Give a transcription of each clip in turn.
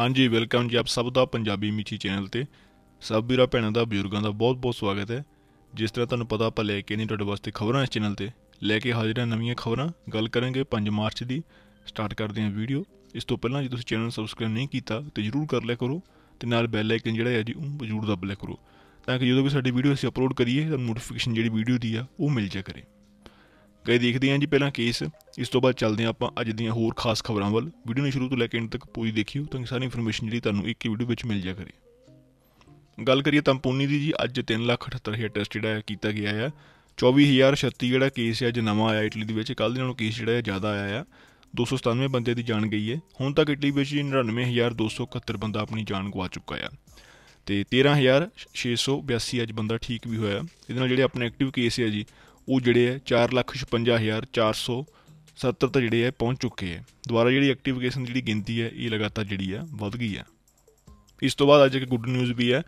ਹਾਂਜੀ ਵੈਲਕਮ ਜੀ ਆਪ ਸਭ ਦਾ ਪੰਜਾਬੀ ਮਿੱਠੀ ਚੈਨਲ ਤੇ ਸਭ ਵੀਰਾਂ ਭੈਣਾਂ ਦਾ ਬਜ਼ੁਰਗਾਂ ਦਾ ਬਹੁਤ-ਬਹੁਤ ਸਵਾਗਤ ਹੈ ਜਿਸ ਤਰ੍ਹਾਂ ਤੁਹਾਨੂੰ ਪਤਾ ਆਪਾਂ ਲੈ ਕੇ ਨਹੀਂ ਤੁਹਾਡੇ ਵਾਸਤੇ ਖਬਰਾਂ ਇਸ ਚੈਨਲ ਤੇ ਲੈ ਕੇ ਹਾਜ਼ਰ ਹਾਂ ਨਵੀਆਂ ਖਬਰਾਂ ਗੱਲ ਕਰਾਂਗੇ 5 ਮਾਰਚ ਦੀ ਸਟਾਰਟ ਕਰਦੇ ਹਾਂ ਵੀਡੀਓ ਇਸ ਤੋਂ ਪਹਿਲਾਂ ਜੇ ਤੁਸੀਂ ਚੈਨਲ ਸਬਸਕ੍ਰਾਈਬ ਨਹੀਂ ਕੀਤਾ ਤੇ ਜਰੂਰ ਕਰ ਲਿਆ ਕਰੋ ਤੇ ਨਾਲ ਬੈਲ ਆਈਕਨ ਜਿਹੜਾ ਹੈ ਜੀ ਉਹ ਜਰੂਰ ਦਬਾ ਲਿਆ ਕਰੋ ਤਾਂ ਕਿ ਜਦੋਂ ਵੀ ਸਾਡੀ ਵੀਡੀਓ ਅਸੀਂ ਅਪਲੋਡ ਕਰੀਏ ਤਾਂ ਨੋਟੀਫਿਕੇਸ਼ਨ ਜਿਹੜੀ ਵੀਡੀਓ ਦੀ ਆ ਉਹ ਮਿਲ ਜਾ ਕਰੇ ਕਈ ਦੇਖਦੇ ਆਂ ਜੀ ਪਹਿਲਾਂ ਕੇਸ ਇਸ ਤੋਂ ਬਾਅਦ ਚੱਲਦੇ ਆਂ ਆਪਾਂ ਅੱਜ ਦੀਆਂ ਹੋਰ ਖਾਸ ਖਬਰਾਂ ਵੱਲ ਵੀਡੀਓ ਨੂੰ ਸ਼ੁਰੂ ਤੋਂ ਲੈ ਕੇ ਅੰਤ ਤੱਕ ਪੂਰੀ ਦੇਖਿਓ ਤਾਂ ਕਿ ਸਾਰੀ ਇਨਫੋਰਮੇਸ਼ਨ ਜਿਹੜੀ ਤੁਹਾਨੂੰ ਇੱਕ ਹੀ ਵੀਡੀਓ ਵਿੱਚ ਮਿਲ ਜਾ ਕਰੇ ਗੱਲ ਕਰੀਏ ਤੰਪੂਨੀ ਦੀ ਜੀ ਅੱਜ 378000 ਟੈਸਟ ਜਿਹੜਾ ਕੀਤਾ ਗਿਆ ਆ 24036 ਜਿਹੜਾ ਕੇਸ ਹੈ ਅੱਜ ਨਵਾਂ ਆਇਆ ਇਟਲੀ ਦੇ ਵਿੱਚ ਕੱਲ ਦੇ ਨਾਲੋਂ ਕੇਸ ਜਿਹੜਾ ਹੈ ਜ਼ਿਆਦਾ ਆਇਆ ਆ 297 ਬੰਦੇ ਦੀ ਜਾਨ ਗਈ ਹੈ ਹੁਣ ਤੱਕ ਇਟਲੀ ਵਿੱਚ 99271 ਬੰਦਾ ਆਪਣੀ ਜਾਨ ਗਵਾ ਚੁੱਕਾ ਆ ਤੇ 13682 ਅੱਜ ਬੰਦਾ ਠੀਕ ਵੀ ਹੋਇਆ ਇਹਦੇ ਨਾਲ ਜਿਹੜੇ ਆਪਣੇ ਐਕਟਿਵ ਕੇਸ ਹੈ ਜੀ ਉਹ ਜਿਹੜੇ ਹੈ 456470 ਤੇ ਜਿਹੜੇ ਹੈ ਪਹੁੰਚ ਚੁੱਕੇ ਹੈ ਦੁਬਾਰਾ ਜਿਹੜੀ ਐਕਟੀਵੇਸ਼ਨ ਜਿਹੜੀ ਗਿਣਤੀ ਹੈ ਇਹ ਲਗਾਤਾਰ ਜਿਹੜੀ ਹੈ ਵਧ ਗਈ ਹੈ ਇਸ ਤੋਂ ਬਾਅਦ ਅੱਜ ਇੱਕ ਗੁੱਡ ਨਿਊਜ਼ ਵੀ ਹੈ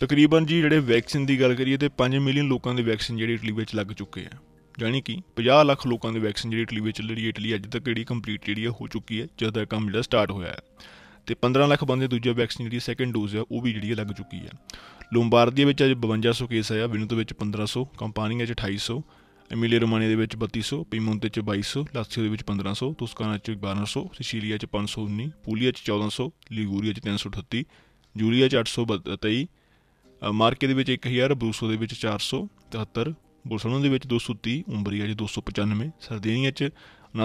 ਤਕਰੀਬਨ ਜੀ ਜਿਹੜੇ ਵੈਕਸੀਨ ਦੀ ਗੱਲ ਕਰੀਏ ਤੇ 5 ਮਿਲੀਅਨ ਲੋਕਾਂ ਦੇ ਵੈਕਸੀਨ ਜਿਹੜੇ ਇਟਲੀ ਵਿੱਚ ਲੱਗ ਚੁੱਕੇ ਆ ਜਾਨੀ ਕਿ 50 ਲੱਖ ਲੋਕਾਂ ਦੇ ਵੈਕਸੀਨ ਜਿਹੜੀ ਇਟਲੀ ਵਿੱਚ ਚੱਲ ਰਹੀ ਹੈ ਇਟਲੀ ਅੱਜ ਤੱਕ ਜਿਹੜੀ ਕੰਪਲੀਟ ਜਿਹੜੀ ਹੈ ਹੋ ਚੁੱਕੀ ਹੈ ਜਦੋਂ ਕੰਮ ਜਿਹੜਾ ਸਟਾਰਟ ਹੋਇਆ ਹੈ ਤੇ 15 ਲੱਖ ਬੰਦੇ ਦੂਜਾ ਵੈਕਸੀਨ ਜਿਹੜੀ ਸੈਕੰਡ ਡੋਜ਼ ਹੈ ਉਹ ਵੀ ਜਿਹੜੀ ਲੱਗ ਚੁੱਕੀ ਹੈ ਲੋਂਬਾਰਡੀਆ ਵਿੱਚ ਅਜੇ 5200 ਕੇਸ ਆਇਆ ਵਿਨੂਤ ਵਿੱਚ 1500 ਕੰਪਾਨੀਆ ਚ 2800 ਐਮੀਲੀਆ ਰੋਮਾਨੀਆ ਦੇ ਵਿੱਚ 3200 ਪੀਮੋਂਤੇ ਚ 2200 ਲਾਸੀਓ ਦੇ ਵਿੱਚ 1500 ਤੁਸਕਾਨਾ ਚ 1200 ਸਿਸੀਲੀਆ ਚ 519 ਪੂਲੀਆ ਚ 1400 ਲਿਗੂਰੀਆ ਚ 338 ਜੂਲੀਆ ਚ 823 ਮਾਰਕੇ ਦੇ ਵਿੱਚ 1000 ਬਰੂਸੋ ਦੇ ਵਿੱਚ 473 ਬੋਲਸੋਨਾ ਦੇ ਵਿੱਚ 230 ਉੰਬਰੀਆ ਚ 295 ਸਰਦੀਨੀਆ ਚ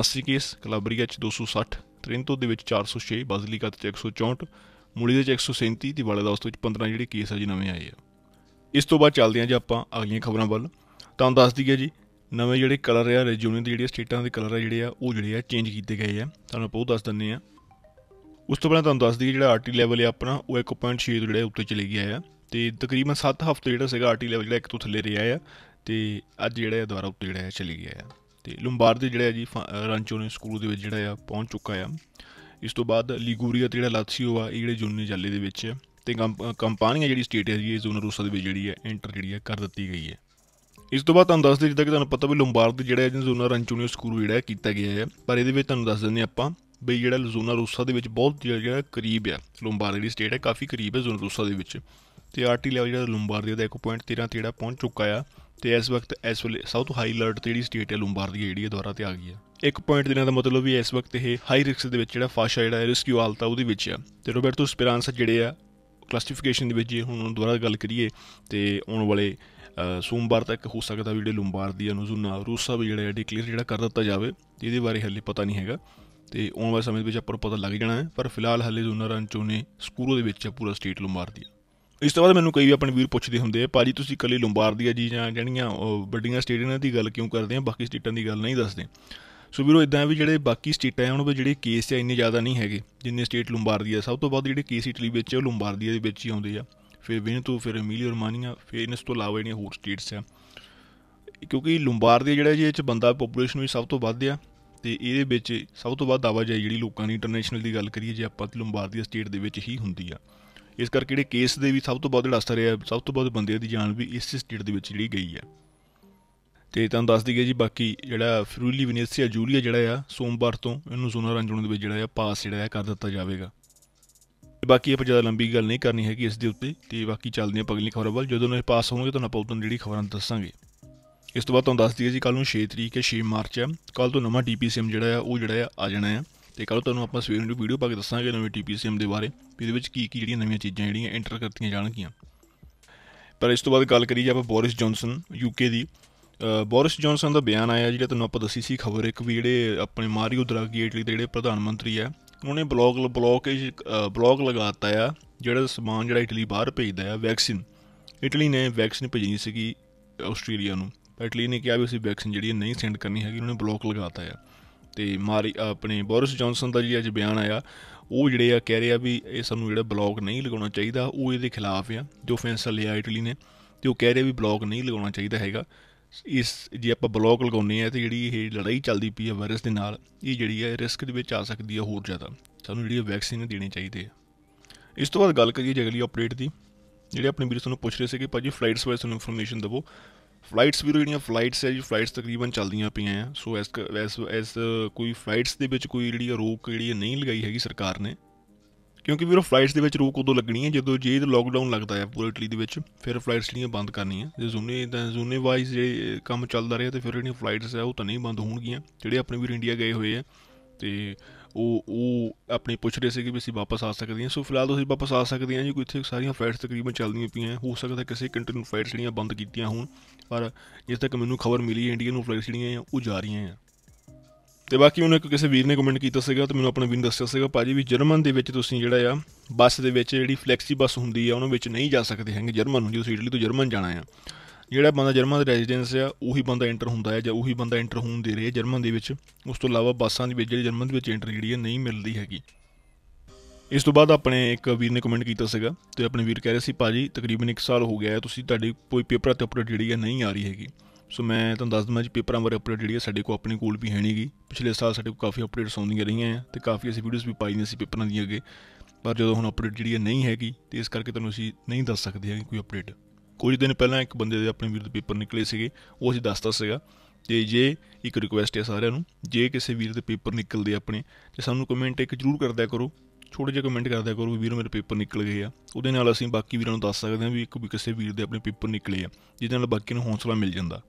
79 ਕੇਸ ਕਲਾਬਰੀਆ ਚ 260 ਤ੍ਰਿੰਤੋ ਦੇ ਵਿੱਚ 406 ਬਾਜ਼ਲੀਕਾ ਚ 164 ਮੁੜੀ ਦੇ 137 ਦੀ ਵਾਲੇ ਦਾ ਉਸ ਤੋਂ 15 ਜਿਹੜੇ ਕੇਸ ਆ ਜੀ ਨਵੇਂ ਆਏ ਆ ਇਸ ਤੋਂ ਬਾਅਦ ਚੱਲਦੇ ਆ ਜੀ ਆਪਾਂ ਅਗਲੀਆਂ ਖਬਰਾਂ ਵੱਲ ਤੁਹਾਨੂੰ ਦੱਸ ਦਈਏ ਜੀ ਨਵੇਂ ਜਿਹੜੇ ਕਲਰ ਆ ਰੈਜ਼ਿਊਮੇ ਦੇ ਜਿਹੜੀਆਂ ਸਟੇਟਾਂ ਦੇ ਕਲਰ ਆ ਜਿਹੜੇ ਆ ਉਹ ਜਿਹੜੇ ਆ ਚੇਂਜ ਕੀਤੇ ਗਏ ਆ ਤੁਹਾਨੂੰ ਆਪਾਂ ਉਹ ਦੱਸ ਦਿੰਨੇ ਆ ਉਸ ਤੋਂ ਪਹਿਲਾਂ ਤੁਹਾਨੂੰ ਦੱਸ ਦਈਏ ਜਿਹੜਾ ਆਰਟੀ ਲੈਵਲ ਹੈ ਆਪਣਾ ਉਹ 1.6 ਤੋਂ ਉੱਤੇ ਚਲੇ ਗਿਆ ਆ ਤੇ ਤਕਰੀਬਨ 7 ਹਫ਼ਤੇ ਜਿਹੜਾ ਸੀਗਾ ਆਰਟੀ ਲੈਵਲ ਜਿਹੜਾ ਇੱਕ ਤੋਂ ਥੱਲੇ ਰਿਹਾ ਆ ਤੇ ਅੱਜ ਜਿਹੜਾ ਹੈ ਦੁਬਾਰਾ ਉੱਤੇ ਜਿਹੜਾ ਹੈ ਚਲੇ ਗਿਆ ਆ ਤੇ ਲੰਬਾਰ ਦੇ ਜਿਹੜਾ ਜੀ ਰਾਂਚੋ ਨੇ ਸਕੂਲ ਦੇ ਵਿੱਚ ਜਿਹੜਾ ਆ ਪਹੁੰਚ ਚੁੱਕਾ ਆ ਇਸ ਤੋਂ ਬਾਅਦ ਲੀਗੂਰੀਆ ਤੇ ਜਿਹੜਾ ਲਾਸੀਓ ਆ ਇਹ ਜਿਹੜੇ ਜੁਨੀ ਜਾਲੇ ਦੇ ਵਿੱਚ ਹੈ ਤੇ ਕੰਪਾਨੀਆਂ ਜਿਹੜੀ ਸਟੇਟ ਹੈ ਜੀ ਇਹ ਜ਼ੋਨ ਰੂਸਾ ਦੇ ਵਿੱਚ ਜਿਹੜੀ ਹੈ ਐਂਟਰ ਜਿਹੜੀ ਹੈ ਕਰ ਦਿੱਤੀ ਗਈ ਹੈ ਇਸ ਤੋਂ ਬਾਅਦ ਤੁਹਾਨੂੰ ਦੱਸ ਦੇ ਜਿੱਦਾਂ ਕਿ ਤੁਹਾਨੂੰ ਪਤਾ ਵੀ ਲੰਬਾਰਡ ਜਿਹੜਾ ਹੈ ਜੋਨਾ ਰੰਚੂਨੀਓ ਸਕੂਲ ਜਿਹੜਾ ਕੀਤਾ ਗਿਆ ਹੈ ਪਰ ਇਹਦੇ ਵਿੱਚ ਤੁਹਾਨੂੰ ਦੱਸ ਦਿੰਦੇ ਆਪਾਂ ਵੀ ਜਿਹੜਾ ਲਜ਼ੂਨਾ ਰੂਸਾ ਦੇ ਵਿੱਚ ਬਹੁਤ ਜਿਹੜਾ ਕਰੀਬ ਹੈ ਲੰਬਾਰਡ ਜਿਹੜੀ ਸਟੇਟ ਹੈ ਕਾਫੀ ਕਰੀਬ ਹੈ ਜ਼ੋਨਾ ਰੂਸਾ ਦੇ ਵਿੱਚ ਤੇ ਆਰਟੀ ਲੈਵਲ ਜਿਹੜਾ ਲੰਬਾਰਡੀਆ ਦਾ 1.13 ਤੇ ਜਿਹੜਾ ਪਹੁੰਚ ਚੁੱਕਾ ਆ ਤੇ ਇਸ ਵਕਤ ਇਸ ਵੇਲੇ ਸਭ ਤੋਂ ਹਾਈ ਅਲਰਟ ਤੇ ਜਿਹੜੀ ਸਟੇਟ ਹੈ ਦੀ ਜਿਹੜੀ ਦੁਆਰਾ ਤੇ ਆ ਗਈ ਹੈ ਇੱਕ ਪੁਆਇੰਟ ਦੇਣਾ ਦਾ ਮਤਲਬ ਵੀ ਇਸ ਵਕਤ ਇਹ ਹਾਈ ਰਿਸਕ ਦੇ ਵਿੱਚ ਜਿਹੜਾ ਫਾਸ਼ਾ ਜਿਹੜਾ ਹੈ ਰਿਸਕਿਊ ਹਾਲਤਾ ਉਹਦੇ ਵਿੱਚ ਆ ਤੇ ਰੋਬਰਟੋ ਸਪੀਰਾਂਸ ਜਿਹੜੇ ਆ ਕਲਾਸੀਫਿਕੇਸ਼ਨ ਦੇ ਵਿੱਚ ਜੇ ਹੁਣ ਦੁਬਾਰਾ ਗੱਲ ਕਰੀਏ ਤੇ ਆਉਣ ਵਾਲੇ ਸੋਮਵਾਰ ਤੱਕ ਹੋ ਸਕਦਾ ਵੀ ਜਿਹੜੇ ਨੂੰ ਜੁਨਾ ਰੂਸਾ ਵੀ ਜਿਹੜਾ ਡਿਕਲੇਅਰ ਜਿਹੜਾ ਕਰ ਦਿੱਤਾ ਜਾਵੇ ਇਹਦੇ ਬਾਰੇ ਹਾਲੇ ਪਤਾ ਨਹੀਂ ਹੈਗਾ ਤੇ ਆਉਣ ਵਾਲੇ ਸਮੇਂ ਦੇ ਵਿੱਚ ਆਪਰ ਪਤਾ ਲੱਗ ਜਾਣਾ ਹੈ ਪਰ ਫਿਲਹਾਲ ਜੁਨਾ ਜ਼ੋਨਰ ਨੇ ਸਕੂਰੋ ਦੇ ਵਿੱਚ ਪੂਰਾ ਸਟੇਟ ਲੰਬਾਰਦੀਆ ਇਸ ਤੋਂ ਬਾਅਦ ਮੈਨੂੰ ਕਈ ਵੀ ਆਪਣੇ ਵੀਰ ਪੁੱਛਦੇ ਹੁੰਦੇ ਆ ਭਾਜੀ ਤੁਸੀਂ ਕੱਲੀ ਲੰਬਾਰਦੀਆ ਜੀ ਜਾਂ ਜਣੀਆਂ ਵੱਡੀਆਂ ਸਟੇਟ ਦੀ ਗੱਲ ਕਿਉਂ ਕਰਦੇ ਆ ਬਾਕੀ ਸਟੇਟਾਂ ਦੀ ਗੱਲ ਨਹੀਂ ਦੱਸਦੇ ਸੋ ਵੀਰੋ ਇਦਾਂ ਵੀ ਜਿਹੜੇ ਬਾਕੀ ਸਟੇਟਾਂ ਆ ਉਹਨਾਂ ਵਿੱਚ ਜਿਹੜੇ ਕੇਸ ਆ ਇੰਨੇ ਜ਼ਿਆਦਾ ਨਹੀਂ ਹੈਗੇ ਜਿੰਨੇ ਸਟੇਟ ਲੰਬਾਰਦੀਆ ਸਭ ਤੋਂ ਵੱਧ ਜਿਹੜੇ ਕੇਸ ਇਟਲੀ ਵਿੱਚ ਉਹ ਲੰਬਾਰਦੀਆ ਦੇ ਵਿੱਚ ਹੀ ਆਉਂਦੇ ਆ ਫਿਰ ਵੈਨੇਤੋ ਫਿਰ ਔਰ ਰੋਮਾਨੀਆ ਫਿਰ ਇਸ ਤੋਂ ਇਲਾਵਾ ਜਿਹੜੀਆਂ ਹੋਰ ਸਟੇਟਸ ਆ ਕਿਉਂਕਿ ਲੰਬਾਰਦੀਆ ਜਿਹੜਾ ਜੀ ਇਹ ਚ ਬੰਦਾ ਪੋਪੂਲੇਸ਼ਨ ਵੀ ਸਭ ਤੋਂ ਵੱਧ ਆ ਤੇ ਇਹਦੇ ਵਿੱਚ ਸਭ ਤੋਂ ਵੱਧ ਆਵਾਜਾਈ ਜਿਹੜੀ ਲੋਕਾਂ ਦੀ ਇੰਟਰਨੈਸ਼ਨਲ ਦੀ ਗੱਲ ਕਰੀਏ ਜੇ ਆਪਾਂ ਤੇ ਲੰਬਾਰਦੀਆ ਸਟੇਟ ਦੇ ਵਿੱਚ ਹੀ ਹੁੰਦੀ ਆ ਇਸ ਕਰਕੇ ਜਿਹੜੇ ਕੇਸ ਦੇ ਵੀ ਸਭ ਤੋਂ ਵੱਧ ਜਿਹੜਾ ਰਿਹਾ ਸਭ ਤੋਂ ਵੱਧ ਬੰਦਿਆਂ ਦੀ ਜਾਨ ਵੀ ਇਸ ਸਟੇਟ ਦੇ ਵਿੱਚ ਜਿਹੜੀ ਗਈ ਆ ਤੇ ਤੁਹਾਨੂੰ ਦੱਸ ਦਈਏ ਜੀ ਬਾਕੀ ਜਿਹੜਾ ਫਰੂਲੀ ਵਿਨੇਸੀਆ ਜੂਲੀਆ ਜਿਹੜਾ ਆ ਸੋਮਵਾਰ ਤੋਂ ਇਹਨੂੰ ਜ਼ੋਨਾ ਰੰਜਣ ਦੇ ਵਿੱਚ ਜਿਹੜਾ ਆ ਪਾਸ ਜਿਹੜਾ ਆ ਕਰ ਦਿੱਤਾ ਜਾਵੇਗਾ ਬਾਕੀ ਆਪਾਂ ਜ਼ਿਆਦਾ ਲੰਬੀ ਗੱਲ ਨਹੀਂ ਕਰਨੀ ਹੈਗੀ ਇਸ ਦੇ ਉੱਤੇ ਤੇ ਬਾਕੀ ਚੱਲਦੇ ਆ ਪਗਲੀ ਖਬਰਾਂ ਵੱਲ ਜਦੋਂ ਇਹ ਪਾਸ ਹੋਣਗੇ ਤੁਹਾਨੂੰ ਆਪਾਂ ਉਦੋਂ ਜਿਹੜੀ ਖਬਰਾਂ ਦੱਸਾਂਗੇ ਇਸ ਤੋਂ ਬਾਅਦ ਤੁਹਾਨੂੰ ਦੱਸ ਦਈਏ ਜੀ ਕੱਲ ਨੂੰ 6 ਤਰੀਕ ਹੈ 6 ਮਾਰਚ ਹੈ ਕੱਲ ਤੋਂ ਨਵਾਂ ਡੀਪੀਸੀਐਮ ਜਿਹੜਾ ਆ ਉਹ ਜਿਹੜਾ ਆ ਆ ਜਾਣਾ ਹੈ ਤੇ ਕੱਲ ਤੁਹਾਨੂੰ ਆਪਾਂ ਸਵੇਰ ਨੂੰ ਵੀਡੀਓ ਪਾ ਕੇ ਦੱਸਾਂਗੇ ਨਵੇਂ ਡੀਪੀਸੀਐਮ ਦੇ ਬਾਰੇ ਇਹਦੇ ਵਿੱਚ ਕੀ ਕੀ ਜਿਹੜੀਆਂ ਨਵੀਆਂ ਚੀਜ਼ਾਂ ਜਿਹੜੀਆਂ ਐਂਟਰ ਕਰਤੀਆਂ ਜਾਣਗੀਆਂ ਪਰ ਇਸ ਤੋਂ ਬਾਅਦ ਗੱਲ ਕਰੀਏ ਆਪਾਂ ਬੋਰਿਸ ਜੌਨਸਨ ਯੂਕੇ ਦੀ ਬੋਰਿਸ ਜੌਨਸਨ ਦਾ ਬਿਆਨ ਆਇਆ ਜਿਹੜਾ ਤੁਹਾਨੂੰ ਆਪਾਂ ਦੱਸੀ ਸੀ ਖਬਰ ਇੱਕ ਵੀ ਜਿਹੜੇ ਆਪਣੇ ਮਾਰੀਓ ਦਰਾਗੀ ਇਟਲੀ ਦੇ ਜਿਹੜੇ ਪ੍ਰਧਾਨ ਮੰਤਰੀ ਆ ਉਹਨੇ ਬਲੌਗ ਬਲੌਕ ਬਲੌਗ ਲਗਾਤਾ ਆ ਜਿਹੜਾ ਸਮਾਨ ਜਿਹੜਾ ਇਟਲੀ ਬਾਹਰ ਭੇਜਦਾ ਆ ਵੈਕਸੀਨ ਇਟਲੀ ਨੇ ਵੈਕਸੀਨ ਭੇਜਣੀ ਸੀਗੀ ਆਸਟ੍ਰੇਲੀਆ ਨੂੰ ਇਟਲੀ ਨੇ ਕਿਹਾ ਵੀ ਅਸੀਂ ਵੈਕਸੀਨ ਜਿਹੜੀ ਨਹੀਂ ਸੈਂਡ ਕਰਨੀ ਹੈਗੀ ਉਹਨੇ ਬਲੌਕ ਲਗਾਤਾ ਆ ਤੇ ਮਾਰੀ ਆਪਣੇ ਬੋਰਿਸ ਜੌਨਸਨ ਦਾ ਜੀ ਅੱਜ ਬਿਆਨ ਆਇਆ ਉਹ ਜਿਹੜੇ ਆ ਕਹਿ ਰਿਹਾ ਵੀ ਇਹ ਸਾਨੂੰ ਜਿਹੜਾ ਬਲੌਕ ਨਹੀਂ ਲਗਾਉਣਾ ਚਾਹੀਦਾ ਉਹ ਇਹਦੇ ਖਿਲਾਫ ਆ ਜੋ ਫੈਸਲਾ ਲਿਆ ਇਟਲੀ ਨੇ ਤੇ ਉਹ ਕਹਿ ਰਿਹਾ ਵੀ ਬਲੌਕ ਨਹੀਂ ਲਗਾਉਣਾ ਚਾਹੀਦਾ ਹੈਗਾ ਇਸ ਜੇ ਆਪਾਂ ਬਲੌਕ ਲਗਾਉਨੇ ਆ ਤੇ ਜਿਹੜੀ ਇਹ ਲੜਾਈ ਚੱਲਦੀ ਪਈ ਹੈ ਵਾਇਰਸ ਦੇ ਨਾਲ ਇਹ ਜਿਹੜੀ ਹੈ ਰਿਸਕ ਦੇ ਵਿੱਚ ਆ ਸਕਦੀ ਹੈ ਹੋਰ ਜ਼ਿਆਦਾ ਸਾਨੂੰ ਜਿਹੜੀ ਵੈਕਸੀਨ ਦੇਣੀ ਚਾਹੀਦੀ ਹੈ ਇਸ ਤੋਂ ਬਾਅਦ ਗੱਲ ਕਰੀਏ ਜਗਲੀ ਅਪਡੇਟ ਦੀ ਜਿਹੜੇ ਆਪਣੇ ਵੀਰ ਸਾਨੂੰ ਪੁੱਛ ਰਹੇ ਸੀ ਕਿ ਭਾਜੀ ਫਲਾਈਟਸ ਬਾਰੇ ਸਾਨੂੰ ਇਨਫੋਰਮੇਸ਼ਨ ਦਿਵੋ ਫਲਾਈਟਸ ਵੀ ਜਿਹੜੀਆਂ ਫਲਾਈਟਸ ਹੈ ਜੀ ਫਲਾਈਟਸ ਤਕਰੀਬਨ ਚੱਲਦੀਆਂ ਪਈਆਂ ਆ ਸੋ ਐਸ ਐਸ ਕੋਈ ਫਲਾਈਟਸ ਦੇ ਵਿੱਚ ਕੋਈ ਜਿਹੜੀ ਰੋਕ ਜਿਹੜੀ ਨਹੀਂ ਲਗਾਈ ਹੈਗੀ ਸਰਕਾਰ ਨੇ ਕਿਉਂਕਿ ਵੀਰੋ ਫਲਾਈਟਸ ਦੇ ਵਿੱਚ ਰੋਕ ਉਦੋਂ ਲੱਗਣੀ ਹੈ ਜਦੋਂ ਜੇ ਇਹ ਲੋਕਡਾਊਨ ਲੱਗਦਾ ਹੈ ਪੂਰੇ ਇਟਲੀ ਦੇ ਵਿੱਚ ਫਿਰ ਫਲਾਈਟਸ ਜਿਹੜੀਆਂ ਬੰਦ ਕਰਨੀਆਂ ਜੇ ਜ਼ੂਨੇ ਤਾਂ ਜ਼ੂਨੇ ਵਾਈਜ਼ ਜਿਹੜੇ ਕੰਮ ਚੱਲਦਾ ਰਿਹਾ ਤੇ ਫਿਰ ਜਿਹੜੀਆਂ ਫਲਾਈਟਸ ਹੈ ਉਹ ਤਾਂ ਨਹੀਂ ਬੰਦ ਹੋਣਗੀਆਂ ਜਿਹੜੇ ਆਪਣੇ ਵੀਰ ਇੰਡੀਆ ਗਏ ਹੋਏ ਆ ਤੇ ਉਹ ਉਹ ਆਪਣੇ ਪੁੱਛ ਰਹੇ ਸੀ ਕਿ ਵੀ ਅਸੀਂ ਵਾਪਸ ਆ ਸਕਦੇ ਹਾਂ ਸੋ ਫਿਲਹਾਲ ਤੁਸੀਂ ਵਾਪਸ ਆ ਸਕਦੇ ਹਾਂ ਜੀ ਕੋਈ ਇੱਥੇ ਸਾਰੀਆਂ ਫਲਾਈਟਸ ਤਕਰੀਬਨ ਚੱਲਦੀਆਂ ਪਈਆਂ ਹੋ ਸਕਦਾ ਕਿਸੇ ਕੰਟਰੀ ਨੂੰ ਫਲਾਈਟਸ ਜਿਹੜੀਆਂ ਬੰਦ ਕੀਤੀਆਂ ਹੋਣ ਪਰ ਜਿਸ ਤੱਕ ਮੈਨੂੰ ਖਬਰ ਮਿਲੀ ਹੈ ਇੰਡੀਆ ਨੂੰ ਫਲਾਈਟਸ ਜਿਹੜੀਆਂ ਉਹ ਜਾ ਰਹੀਆਂ ਆ ਤੇ ਬਾਕੀ ਉਹਨੇ ਇੱਕ ਕਿਸੇ ਵੀਰ ਨੇ ਕਮੈਂਟ ਕੀਤਾ ਸੀਗਾ ਤੇ ਮੈਨੂੰ ਆਪਣੇ ਵੀਰ ਨੇ ਦੱਸਿਆ ਸੀਗਾ ਭਾਜੀ ਵੀ ਜਰਮਨ ਦੇ ਵਿੱਚ ਤੁਸੀਂ ਜਿਹੜਾ ਆ ਬੱਸ ਦੇ ਵਿੱਚ ਜਿਹੜੀ ਫਲੈਕਸੀ ਬੱਸ ਹੁੰਦੀ ਆ ਉਹਨਾਂ ਵਿੱਚ ਨਹੀਂ ਜਾ ਸਕਦੇ ਹੈਗੇ ਜਰਮਨ ਨੂੰ ਜੇ ਤੁਸੀਂ ਇਟਲੀ ਤੋਂ ਜਰਮਨ ਜਾਣਾ ਆ ਜਿਹੜਾ ਬੰਦਾ ਜਰਮਨ ਦਾ ਰੈਜ਼ੀਡੈਂਸ ਆ ਉਹੀ ਬੰਦਾ ਐਂਟਰ ਹੁੰਦਾ ਹੈ ਜਾਂ ਉਹੀ ਬੰਦਾ ਐਂਟਰ ਹੋਣ ਦੇ ਰਿਹਾ ਜਰਮਨ ਦੇ ਵਿੱਚ ਉਸ ਤੋਂ ਇਲਾਵਾ ਬੱਸਾਂ ਦੇ ਵਿੱਚ ਜਿਹੜੀ ਜਰਮਨ ਦੇ ਵਿੱਚ ਐਂਟਰ ਜਿਹੜੀ ਹੈ ਨਹੀਂ ਮਿਲਦੀ ਹੈਗੀ ਇਸ ਤੋਂ ਬਾਅਦ ਆਪਣੇ ਇੱਕ ਵੀਰ ਨੇ ਕਮੈਂਟ ਕੀਤਾ ਸੀਗਾ ਤੇ ਆਪਣੇ ਵੀਰ ਕਹਿ ਰਿਹਾ ਸੀ ਭਾਜੀ ਤਕਰੀਬਨ 1 ਸਾਲ ਹੋ ਗਿਆ ਹੈ ਤੁਸੀਂ ਤੁਹਾਡੀ ਕੋਈ ਪੇਪਰ ਤੇ ਅਪਡੇਟ ਜਿਹੜੀ ਹੈ ਨਹੀਂ ਆ ਰਹੀ ਹੈਗੀ ਸੋ ਮੈਂ ਤੁਹਾਨੂੰ ਦੱਸ ਦਵਾਂ ਜੀ ਪੇਪਰਾਂ ਬਾਰੇ ਅਪਡੇਟ ਜਿਹੜੀ ਹੈ ਸਾਡੇ ਕੋਲ ਆਪਣੀ ਕੋਲ ਵੀ ਹੈ ਨਹੀਂਗੀ ਪਿਛਲੇ ਸਾਲ ਸਾਡੇ ਕੋਲ ਕਾਫੀ ਅਪਡੇਟਸ ਆਉਂਦੀਆਂ ਰਹੀਆਂ ਆ ਤੇ ਕਾਫੀ ਅਸੀਂ ਵੀਡੀਓਜ਼ ਵੀ ਪਾਈਆਂ ਸੀ ਪੇਪਰਾਂ ਦੀਆਂ ਅੱਗੇ ਪਰ ਜਦੋਂ ਹੁਣ ਅਪਡੇਟ ਜਿਹੜੀ ਹੈ ਨਹੀਂ ਹੈਗੀ ਤੇ ਇਸ ਕਰਕੇ ਤੁਹਾਨੂੰ ਅਸੀਂ ਨਹੀਂ ਦੱਸ ਸਕਦੇ ਹਾਂ ਕੋਈ ਅਪਡੇਟ ਕੁਝ ਦਿਨ ਪਹਿਲਾਂ ਇੱਕ ਬੰਦੇ ਦੇ ਆਪਣੇ ਵੀਰ ਦੇ ਪੇਪਰ ਨਿਕਲੇ ਸੀਗੇ ਉਹ ਅਸੀਂ ਦੱਸਤਾ ਸੀਗਾ ਤੇ ਜੇ ਇੱਕ ਰਿਕੁਐਸਟ ਹੈ ਸਾਰਿਆਂ ਨੂੰ ਜੇ ਕਿਸੇ ਵੀਰ ਦੇ ਪੇਪਰ ਨਿਕਲਦੇ ਆਪਣੇ ਤੇ ਸਾਨੂੰ ਕਮੈਂਟ ਇੱਕ ਜ਼ਰੂਰ ਕਰਦਿਆ ਕਰੋ ਛੋਟੇ ਜਿਹੇ ਕਮੈਂਟ ਕਰਦਿਆ ਕਰੋ ਵੀ ਵੀਰ ਮੇਰੇ ਪੇਪਰ ਨਿਕਲ ਗਏ ਆ ਉਹਦੇ ਨਾਲ ਅਸੀਂ ਬਾਕੀ ਵੀਰਾਂ ਨੂੰ ਦੱਸ ਸਕਦੇ ਹਾਂ ਵੀ ਇੱਕ ਵੀ ਕਿਸੇ ਵੀਰ ਦੇ ਆਪਣੇ ਪੇਪਰ ਨਿਕਲੇ ਆ ਜਿਹਦੇ ਨਾਲ ਬਾਕੀ ਨੂੰ ਹੌਸਲਾ ਮਿਲ ਜਾਂਦਾ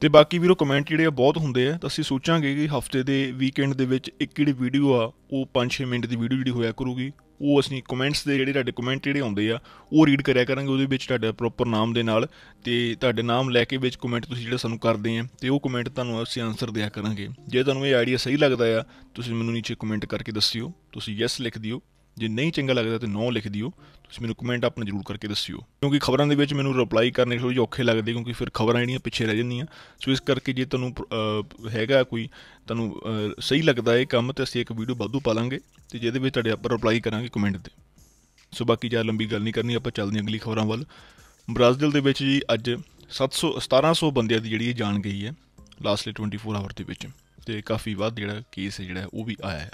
ਤੇ ਬਾਕੀ ਵੀਰੋ ਕਮੈਂਟ ਜਿਹੜੇ ਆ ਬਹੁਤ ਹੁੰਦੇ ਆ ਤਾਂ ਅਸੀਂ ਸੋਚਾਂਗੇ ਕਿ ਹਫਤੇ ਦੇ ਵੀਕਐਂਡ ਦੇ ਵਿੱਚ ਇੱਕ ਜਿਹੜੀ ਵੀਡੀਓ ਆ ਉਹ 5-6 ਮਿੰਟ ਦੀ ਵੀਡੀਓ ਜਿਹੜੀ ਹੋਇਆ ਕਰੂਗੀ ਉਹ ਅਸੀਂ ਕਮੈਂਟਸ ਦੇ ਜਿਹੜੇ ਤੁਹਾਡੇ ਕਮੈਂਟ ਜਿਹੜੇ ਆਉਂਦੇ ਆ ਉਹ ਰੀਡ ਕਰਿਆ ਕਰਾਂਗੇ ਉਹਦੇ ਵਿੱਚ ਤੁਹਾਡਾ ਪ੍ਰੋਪਰ ਨਾਮ ਦੇ ਨਾਲ ਤੇ ਤੁਹਾਡੇ ਨਾਮ ਲੈ ਕੇ ਵਿੱਚ ਕਮੈਂਟ ਤੁਸੀਂ ਜਿਹੜਾ ਸਾਨੂੰ ਕਰਦੇ ਆ ਤੇ ਉਹ ਕਮੈਂਟ ਤੁਹਾਨੂੰ ਅਸੀਂ ਆਨਸਰ ਦਿਆ ਕਰਾਂਗੇ ਜੇ ਤੁਹਾਨੂੰ ਇਹ ਆਈਡੀਆ ਸਹੀ ਲੱਗਦਾ ਆ ਤੁਸੀਂ ਮੈਨੂੰ ਨੀਚੇ ਕਮੈਂਟ ਕਰਕੇ ਦੱਸਿਓ ਤੁਸੀਂ ਯੈਸ ਲਿਖ ਦਿਓ ਜੇ ਨਹੀਂ ਚੰਗਾ ਲੱਗਦਾ ਤੇ ਨੋ ਲਿਖ ਦਿਓ ਤੁਸੀਂ ਮੈਨੂੰ ਕਮੈਂਟ ਆਪਣਾ ਜ਼ਰੂਰ ਕਰਕੇ ਦੱਸਿਓ ਕਿਉਂਕਿ ਖਬਰਾਂ ਦੇ ਵਿੱਚ ਮੈਨੂੰ ਰਿਪਲਾਈ ਕਰਨੇ ਥੋੜੀ ਔਖੇ ਲੱਗਦੇ ਕਿਉਂਕਿ ਫਿਰ ਖਬਰਾਂ ਜਿਹੜੀਆਂ ਪਿੱਛੇ ਰਹਿ ਜਾਂਦੀਆਂ ਸੋ ਇਸ ਕਰਕੇ ਜੇ ਤੁਹਾਨੂੰ ਹੈਗਾ ਕੋਈ ਤੁਹਾਨੂੰ ਸਹੀ ਲੱਗਦਾ ਇਹ ਕੰਮ ਤੇ ਅਸੀਂ ਇੱਕ ਵੀਡੀਓ ਬਾਦੂ ਪਾ ਲਾਂਗੇ ਤੇ ਜਿਹਦੇ ਵਿੱਚ ਤੁਹਾਡੇ ਆਪਾਂ ਰਿਪਲਾਈ ਕਰਾਂਗੇ ਕਮੈਂਟ ਤੇ ਸੋ ਬਾਕੀ ਜਿਆਦਾ ਲੰਬੀ ਗੱਲ ਨਹੀਂ ਕਰਨੀ ਆਪਾਂ ਚੱਲਦੇ ਹਾਂ ਅਗਲੀ ਖਬਰਾਂ ਵੱਲ ਬ੍ਰਾਜ਼ੀਲ ਦੇ ਵਿੱਚ ਜੀ ਅੱਜ 700 1700 ਬੰਦਿਆਂ ਦੀ ਜਿਹੜੀ ਜਾਨ ਗਈ ਹੈ ਲਾਸਟਲੀ 24 ਆਵਰ ਦੇ ਵਿੱਚ ਤੇ ਕਾਫੀ ਵੱਧ ਜਿਹੜਾ ਕੇਸ ਜਿਹੜਾ ਉਹ ਵੀ ਆਇਆ ਹੈ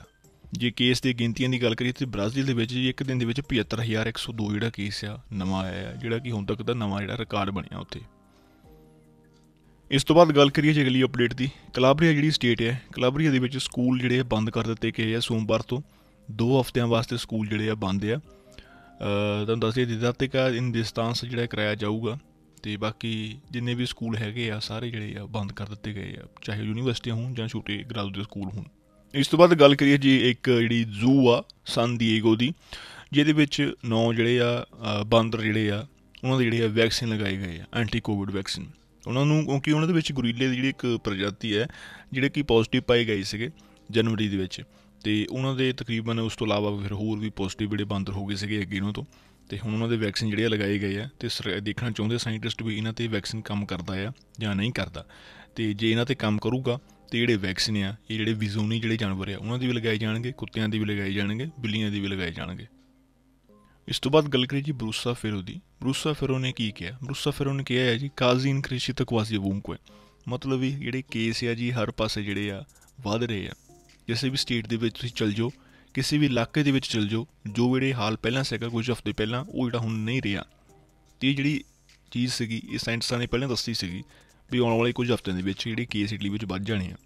ਜੇ ਕੇਸ ਦੀ ਗਿਣਤੀਆਂ ਦੀ ਗੱਲ ਕਰੀਏ ਤੇ ਬ੍ਰਾਜ਼ੀਲ ਦੇ ਵਿੱਚ ਜੀ ਇੱਕ ਦਿਨ ਦੇ ਵਿੱਚ 75102 ਜਿਹੜਾ ਕੇਸ ਆ ਨਵਾਂ ਆਇਆ ਜਿਹੜਾ ਕਿ ਹੁਣ ਤੱਕ ਦਾ ਨਵਾਂ ਜਿਹੜਾ ਰਿਕਾਰਡ ਬਣਿਆ ਉੱਥੇ ਇਸ ਤੋਂ ਬਾਅਦ ਗੱਲ ਕਰੀਏ ਜੇ ਅਗਲੀ ਅਪਡੇਟ ਦੀ ਕਲਾਬਰੀਆ ਜਿਹੜੀ ਸਟੇਟ ਹੈ ਕਲਾਬਰੀਆ ਦੇ ਵਿੱਚ ਸਕੂਲ ਜਿਹੜੇ ਬੰਦ ਕਰ ਦਿੱਤੇ ਗਏ ਆ ਸੋਮਵਾਰ ਤੋਂ 2 ਹਫ਼ਤਿਆਂ ਵਾਸਤੇ ਸਕੂਲ ਜਿਹੜੇ ਆ ਬੰਦ ਆ ਤੁਹਾਨੂੰ ਦੱਸ ਦਈਏ ਦਿੱਤਾ ਤੇ ਕਾ ਇਨ ਡਿਸਟੈਂਸ ਜਿਹੜਾ ਕਰਾਇਆ ਜਾਊਗਾ ਤੇ ਬਾਕੀ ਜਿੰਨੇ ਵੀ ਸਕੂਲ ਹੈਗੇ ਆ ਸਾਰੇ ਜਿਹੜੇ ਆ ਬੰਦ ਕਰ ਦਿੱਤੇ ਗਏ ਆ ਚਾਹੇ ਯੂਨੀਵਰਸਿਟੀਆਂ ਹੋਣ ਜਾਂ ਛੋਟੇ ਗ੍ਰੈਜੂਏਟ ਸਕੂਲ ਹੋਣ ਇਸ ਤੋਂ ਬਾਅਦ ਗੱਲ ਕਰੀਏ ਜੀ ਇੱਕ ਜਿਹੜੀ ਜ਼ੂ ਆ ਸਨ ਡੀਏਗੋ ਦੀ ਜਿਹਦੇ ਵਿੱਚ ਨੌ ਜਿਹੜੇ ਆ ਬਾਂਦਰ ਜਿਹੜੇ ਆ ਉਹਨਾਂ ਦੇ ਜਿਹੜੇ ਆ ਵੈਕਸੀਨ ਲਗਾਏ ਗਏ ਆ ਐਂਟੀ ਕੋਵਿਡ ਵੈਕਸੀਨ ਉਹਨਾਂ ਨੂੰ ਕਿਉਂਕਿ ਉਹਨਾਂ ਦੇ ਵਿੱਚ ਗੁਰੀਲੇ ਦੀ ਜਿਹੜੀ ਇੱਕ ਪ੍ਰਜਾਤੀ ਹੈ ਜਿਹੜੇ ਕਿ ਪੋਜ਼ਿਟਿਵ ਪਾਏ ਗਏ ਸੀਗੇ ਜਨਵਰੀ ਦੇ ਵਿੱਚ ਤੇ ਉਹਨਾਂ ਦੇ ਤਕਰੀਬਨ ਉਸ ਤੋਂ ਇਲਾਵਾ ਫਿਰ ਹੋਰ ਵੀ ਪੋਜ਼ਿਟਿਵ ਜਿਹੜੇ ਬਾਂਦਰ ਹੋ ਗਏ ਸੀਗੇ ਅੱਗੇ ਨੂੰ ਤੋਂ ਤੇ ਹੁਣ ਉਹਨਾਂ ਦੇ ਵੈਕਸੀਨ ਜਿਹੜੇ ਲਗਾਏ ਗਏ ਆ ਤੇ ਦੇਖਣਾ ਚਾਹੁੰਦੇ ਸਾਇੰਟਿਸਟ ਵੀ ਇਹਨਾਂ ਤੇ ਵੈਕਸੀਨ ਕੰਮ ਕਰਦਾ ਆ ਜਾਂ ਨਹੀਂ ਕਰਦਾ ਤੇ ਜੇ ਇਹਨਾਂ ਤੇ ਕੰਮ ਕਰੂਗਾ ਤੇ ਜਿਹੜੇ ਵੈਕਸੀਨ ਆ ਇਹ ਜਿਹੜੇ ਵਿਜ਼ੂਨੀ ਜਿਹੜੇ ਜਾਨਵਰ ਆ ਉਹਨਾਂ ਦੀ ਵੀ ਲਗਾਏ ਜਾਣਗੇ ਕੁੱਤਿਆਂ ਦੀ ਵੀ ਲਗਾਏ ਜਾਣਗੇ ਬਿੱਲੀਆਂ ਦੀ ਵੀ ਲਗਾਏ ਜਾਣਗੇ ਇਸ ਤੋਂ ਬਾਅਦ ਗੱਲ ਕਰੀ ਜੀ ਬਰੂਸਾ ਫੇਰੋ ਦੀ ਬਰੂਸਾ ਫੇਰੋ ਨੇ ਕੀ ਕਿਹਾ ਬਰੂਸਾ ਫੇਰੋ ਨੇ ਕਿਹਾ ਹੈ ਜੀ ਕਾਜ਼ੀਨ ਇਨਕ੍ਰੀਸ਼ਿਤ ਤਕਵਾਸੀ ਬੂਮ ਕੋ ਮਤਲਬ ਇਹ ਜਿਹੜੇ ਕੇਸ ਆ ਜੀ ਹਰ ਪਾਸੇ ਜਿਹੜੇ ਆ ਵੱਧ ਰਹੇ ਆ ਕਿਸੇ ਵੀ ਸਟੇਟ ਦੇ ਵਿੱਚ ਤੁਸੀਂ ਚਲ ਜਾਓ ਕਿਸੇ ਵੀ ਇਲਾਕੇ ਦੇ ਵਿੱਚ ਚਲ ਜਾਓ ਜੋ ਜਿਹੜੇ ਹਾਲ ਪਹਿਲਾਂ ਸੀਗਾ ਕੁਝ ਹਫ਼ਤੇ ਪਹਿਲਾਂ ਉਹ ਜਿਹੜਾ ਹੁਣ ਨਹੀਂ ਰਿਹਾ ਤੇ ਜਿਹੜੀ ਚੀਜ਼ ਸੀਗੀ ਇਹ ਸਾਇੰਟਿਸਟਾਂ ਨੇ ਪਹਿਲਾਂ ਦੱਸੀ ਸੀਗੀ ਵੀ ਆਉਣ ਵਾਲੇ ਕੁਝ ਹਫ਼ਤਿਆਂ ਦੇ ਵਿੱਚ ਜਿਹੜੀ ਕੇਸ ਇਟਲੀ ਵਿੱਚ ਵੱਧ ਜਾਣੇ ਆ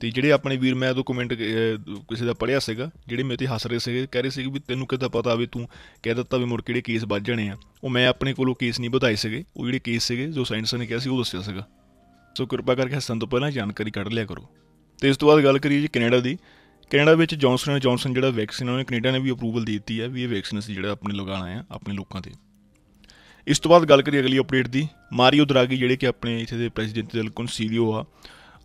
ਤੇ ਜਿਹੜੇ ਆਪਣੇ ਵੀਰ ਮੈਂ ਉਹ ਕਮੈਂਟ ਕਿਸੇ ਦਾ ਪੜਿਆ ਸੀਗਾ ਜਿਹੜੇ ਮੇਰੇ ਤੇ ਹੱਸ ਰਹੇ ਸੀਗੇ ਕਹਿ ਰਹੇ ਸੀਗੇ ਵੀ ਤੈਨੂੰ ਕਿਦਾਂ ਪਤਾ ਵੀ ਤੂੰ ਕਹਿ ਦਿੱਤਾ ਵੀ ਮੁਰ ਕਿਹੜੇ ਕੇਸ ਵੱਧ ਜਾਣੇ ਆ ਉਹ ਮੈਂ ਆਪਣੇ ਕੋਲੋਂ ਕੇਸ ਨਹੀਂ ਵਧਾਈ ਸੀਗੇ ਉਹ ਜਿਹੜੇ ਕੇਸ ਸੀਗੇ ਜੋ ਸਾਇੰਸ ਨੇ ਕਿਹਾ ਸੀ ਉਹ ਦੱਸਿਆ ਸੀਗਾ ਸੋ ਕਿਰਪਾ ਕਰਕੇ ਹੱਸਣ ਤੋਂ ਪਹਿਲਾਂ ਜਾਣਕਾਰੀ ਕੱਢ ਲਿਆ ਕਰੋ ਤੇ ਇਸ ਤੋਂ ਬਾਅਦ ਗੱਲ ਕਰੀਏ ਜੀ ਕੈਨੇਡਾ ਦੀ ਕੈਨੇਡਾ ਵਿੱਚ ਜੌਨਸਨ ਐਂਡ ਜੌਨਸਨ ਜਿਹੜਾ ਵੈਕਸੀਨ ਉਹਨੇ ਕੈਨੇਡਾ ਨੇ ਵੀ ਅਪਰੂਵਲ ਦੇ ਦਿੱਤੀ ਹੈ ਵੀ ਇਹ ਵੈਕਸੀਨ ਸੀ ਜਿਹੜਾ ਆਪਣੇ ਲਗਾਣਾ ਆ ਆਪਣੇ ਲੋਕਾਂ ਤੇ ਇਸ ਤੋਂ ਬਾਅਦ ਗੱਲ ਕਰੀ ਅਗਲੀ ਅਪਡੇਟ ਦੀ ਮਾਰੀਓ ਦਰਾਗੀ ਜਿਹੜੇ ਕਿ ਆਪਣੇ ਇਥੇ ਦੇ ਪ੍ਰੈਜ਼ੀਡੈਂਟ ਪ੍ਰੈਜ਼ੀਡੈਂਟੀਅਲ ਕੌਂਸੀਲਿਓ ਆ